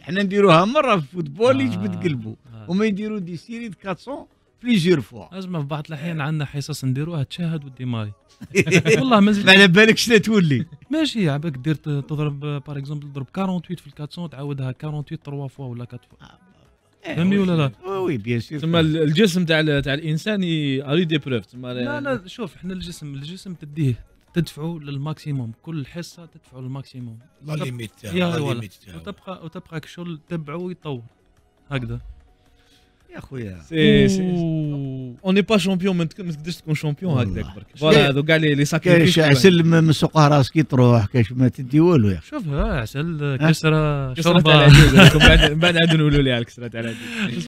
حنا نديروها مره في فوتبول يجبد آه. قلبه آه. وما يديروا دي سيري 400 بليزيور فوا لازم في بعض الاحيان عندنا حصص نديروها تشاهد وديماري والله ما على بالك شنو تولي ماشي على بالك دير تضرب باغ اكزومبل تضرب 48 في 400 تعاودها 48 3 فوا ولا 4 فوا آه، فهمني ولا لا؟ وي بيان سور تسمى الجسم تاع تاع الانسان اري دي بروف تسمى لا لا شوف احنا الجسم الجسم تديه تدفعوا للماكسيموم كل حصه تدفعوا للماكسيموم لا ليميت يا ليميت وتبقى وتبقى كشغل تبعه ويطور هكذا يا خويا سي سي اوني با شامبيون ما تقدرش تكون شامبيون هكذاك برك فوالا هذو كاع لي ساكريفيس عسل من سوقها راسك تروح كاش ما تدي والو يا شوف عسل كسره شربه من بعد عاد لي على الكسره تاع